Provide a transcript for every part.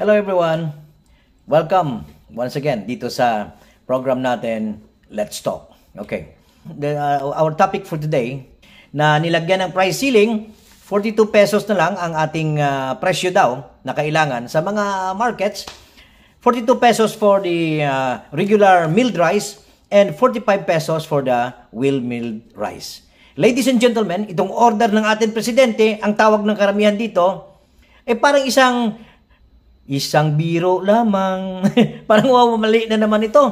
Hello everyone! Welcome once again dito sa program natin, Let's Talk. Okay, The, uh, our topic for today na nilagyan ng price ceiling, 42 pesos na lang ang ating uh, presyo daw na kailangan sa mga markets. 42 pesos for the uh, regular milled rice and 45 pesos for the wheel milled rice. Ladies and gentlemen, itong order ng ating presidente, ang tawag ng karamihan dito, ay eh parang isang Isang biro lamang. Parang wow, mali na naman ito.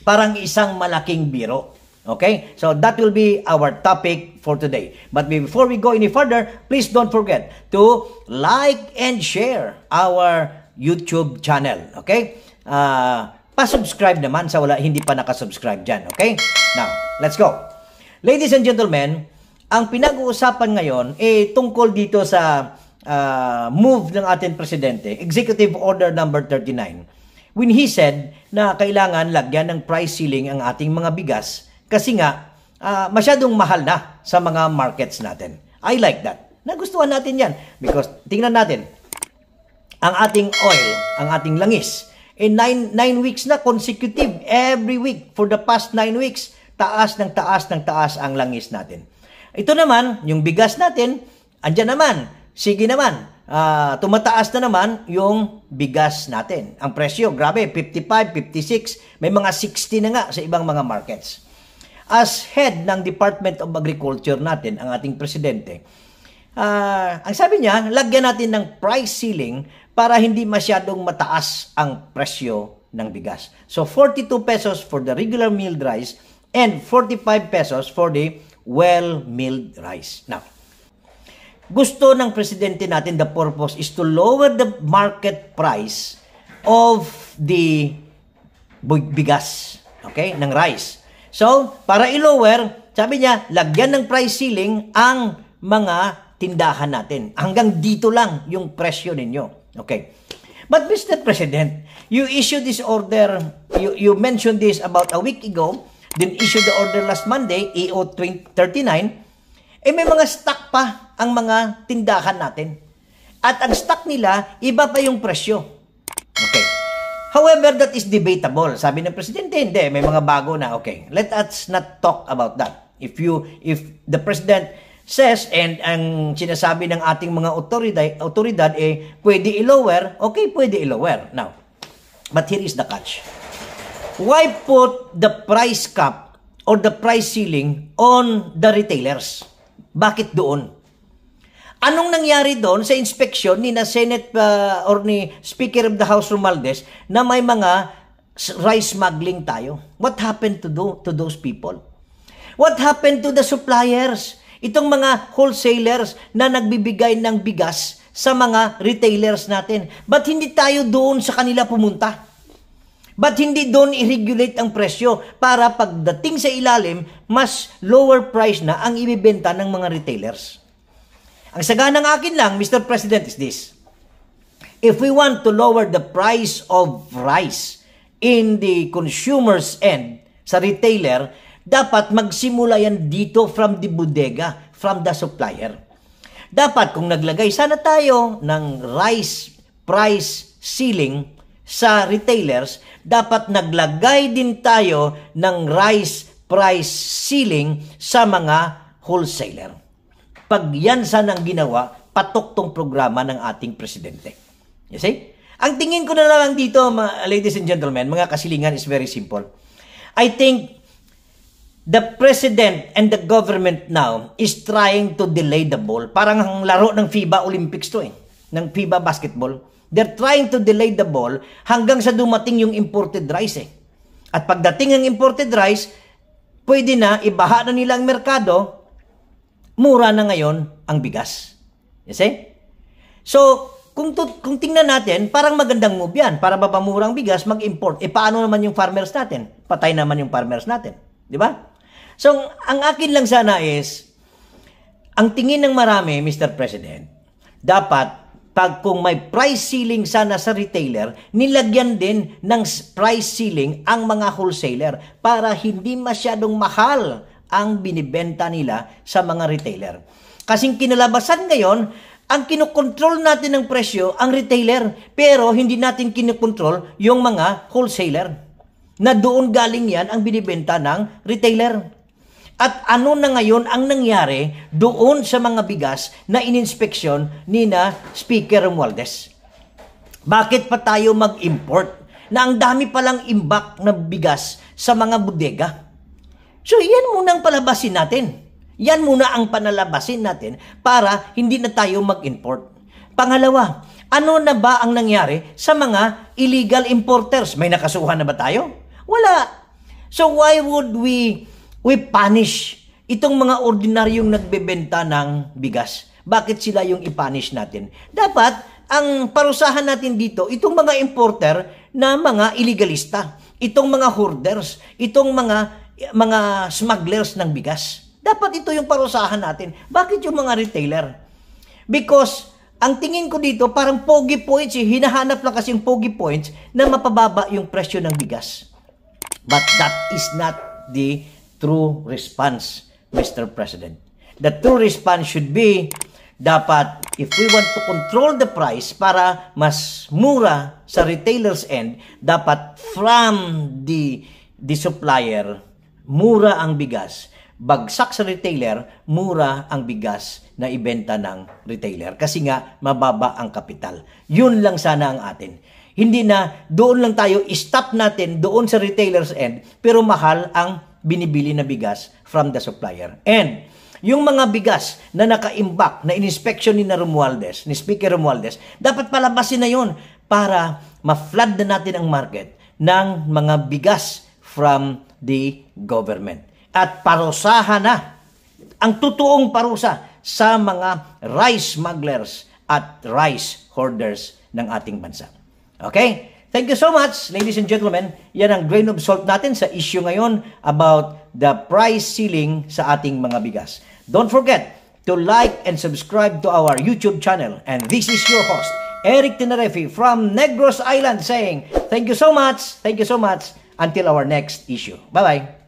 Parang isang malaking biro. Okay? So that will be our topic for today. But before we go any further, please don't forget to like and share our YouTube channel. Okay? Uh, pa-subscribe naman sa wala hindi pa nakasubscribe dyan. Okay? Now, let's go. Ladies and gentlemen, ang pinag-uusapan ngayon eh tungkol dito sa uh, move ng ating presidente, Executive Order number 39, when he said na kailangan lagyan ng price ceiling ang ating mga bigas kasi nga uh, masyadong mahal na sa mga markets natin. I like that. Nagustuhan natin 'yan because tingnan natin ang ating oil, ang ating langis. In 9 9 weeks na consecutive every week for the past 9 weeks, taas ng taas ng taas ang langis natin. Ito naman, yung bigas natin, andyan naman, sige naman, uh, tumataas na naman yung bigas natin. Ang presyo, grabe, 55, 56, may mga 60 na nga sa ibang mga markets. As head ng Department of Agriculture natin, ang ating presidente, uh, ang sabi niya, lagyan natin ng price ceiling para hindi masyadong mataas ang presyo ng bigas. So 42 pesos for the regular milled rice and 45 pesos for the well milled rice. Now, gusto ng presidente natin, the purpose is to lower the market price of the bigas, okay, ng rice. So, para i-lower, sabi niya, lagyan ng price ceiling ang mga tindahan natin. Hanggang dito lang yung presyo ninyo. Okay. But Mr. President, you issued this order, you, you mentioned this about a week ago, then issued the order last Monday, EO 20, 39, eh may mga stock pa ang mga tindahan natin. At ang stock nila, iba pa yung presyo. Okay. However, that is debatable. Sabi ng presidente, hindi, may mga bago na. Okay, let us not talk about that. If you, if the president says and ang sinasabi ng ating mga otoridad, otoridad eh, pwede i-lower, okay, pwede i-lower. Now, but here is the catch. Why put the price cap or the price ceiling on the retailers? Bakit doon? Anong nangyari doon sa inspeksyon ni na Senate uh, or ni Speaker of the House Romualdez na may mga rice smuggling tayo? What happened to do to those people? What happened to the suppliers? Itong mga wholesalers na nagbibigay ng bigas sa mga retailers natin. But hindi tayo doon sa kanila pumunta? But hindi doon i-regulate ang presyo para pagdating sa ilalim, mas lower price na ang ibibenta ng mga retailers. Ang sagana ng akin lang, Mr. President, is this. If we want to lower the price of rice in the consumer's end, sa retailer, dapat magsimula yan dito from the bodega, from the supplier. Dapat kung naglagay sana tayo ng rice price ceiling sa retailers, dapat naglagay din tayo ng rice price ceiling sa mga wholesaler. Pag yan nang ginawa, patok tong programa ng ating presidente. You see? Ang tingin ko na lang dito, mga, ladies and gentlemen, mga kasilingan is very simple. I think the president and the government now is trying to delay the ball. Parang ang laro ng FIBA Olympics to eh, ng FIBA basketball They're trying to delay the ball hanggang sa dumating yung imported rice eh. At pagdating ng imported rice, pwede na ibaha na nila ang merkado, mura na ngayon ang bigas. You see? So, kung, to, kung tingnan natin, parang magandang move yan. Para mapamurang bigas, mag-import. E paano naman yung farmers natin? Patay naman yung farmers natin. Di ba? So, ang akin lang sana is, ang tingin ng marami, Mr. President, dapat pag kung may price ceiling sana sa retailer, nilagyan din ng price ceiling ang mga wholesaler para hindi masyadong mahal ang binibenta nila sa mga retailer. Kasing kinalabasan ngayon, ang kinokontrol natin ng presyo ang retailer, pero hindi natin kinokontrol yung mga wholesaler. Na doon galing yan ang binibenta ng retailer. At ano na ngayon ang nangyari doon sa mga bigas na ininspeksyon ni na Speaker Romualdez? Bakit pa tayo mag-import na ang dami palang imbak na bigas sa mga bodega? So yan muna ang palabasin natin. Yan muna ang panalabasin natin para hindi na tayo mag-import. Pangalawa, ano na ba ang nangyari sa mga illegal importers? May nakasuhan na ba tayo? Wala. So why would we we punish itong mga ordinaryong nagbebenta ng bigas. Bakit sila yung ipanish natin? Dapat, ang parusahan natin dito, itong mga importer na mga illegalista, itong mga hoarders, itong mga mga smugglers ng bigas. Dapat ito yung parusahan natin. Bakit yung mga retailer? Because ang tingin ko dito, parang pogi points, eh. hinahanap lang kasi yung pogi points na mapababa yung presyo ng bigas. But that is not the true response, Mr. President. The true response should be dapat if we want to control the price para mas mura sa retailer's end, dapat from the the supplier, mura ang bigas. Bagsak sa retailer, mura ang bigas na ibenta ng retailer kasi nga mababa ang kapital. Yun lang sana ang atin. Hindi na doon lang tayo, stop natin doon sa retailer's end pero mahal ang binibili na bigas from the supplier. And yung mga bigas na naka-imbak na inspection ni na Romualdez, ni Speaker Romualdez, dapat palabasin na yon para ma-flood na natin ang market ng mga bigas from the government. At parusahan na ang totoong parusa sa mga rice smugglers at rice hoarders ng ating bansa. Okay? Thank you so much, ladies and gentlemen. Yan ang grain of salt natin sa issue ngayon about the price ceiling sa ating mga bigas. Don't forget to like and subscribe to our YouTube channel. And this is your host, Eric Tenerefe from Negros Island saying, thank you so much, thank you so much, until our next issue. Bye-bye.